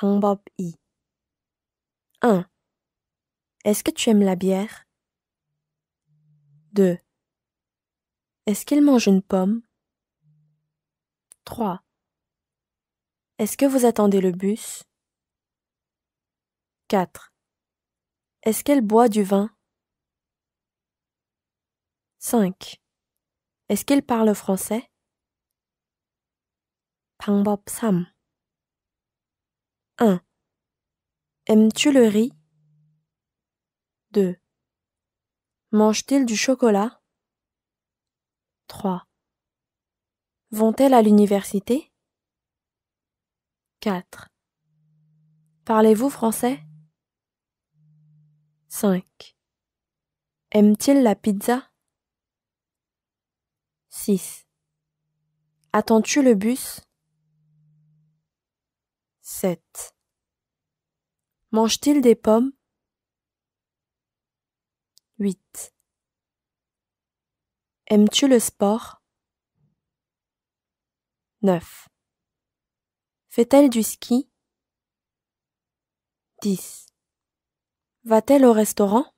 방법 2. 1. Est-ce que tu aimes la bière? 2. Est-ce qu'il mange une pomme? 3. Est-ce que vous attendez le bus? 4. Est-ce qu'elle boit du vin? 5. Est-ce qu'il parle français? 방법 3. 1. Aimes-tu le riz 2. Mange-t-il du chocolat 3. Vont-elles à l'université 4. Parlez-vous français 5. Aime-t-il la pizza 6. Attends-tu le bus 7. Mange-t-il des pommes 8. Aimes-tu le sport 9. Fait-elle du ski 10. Va-t-elle au restaurant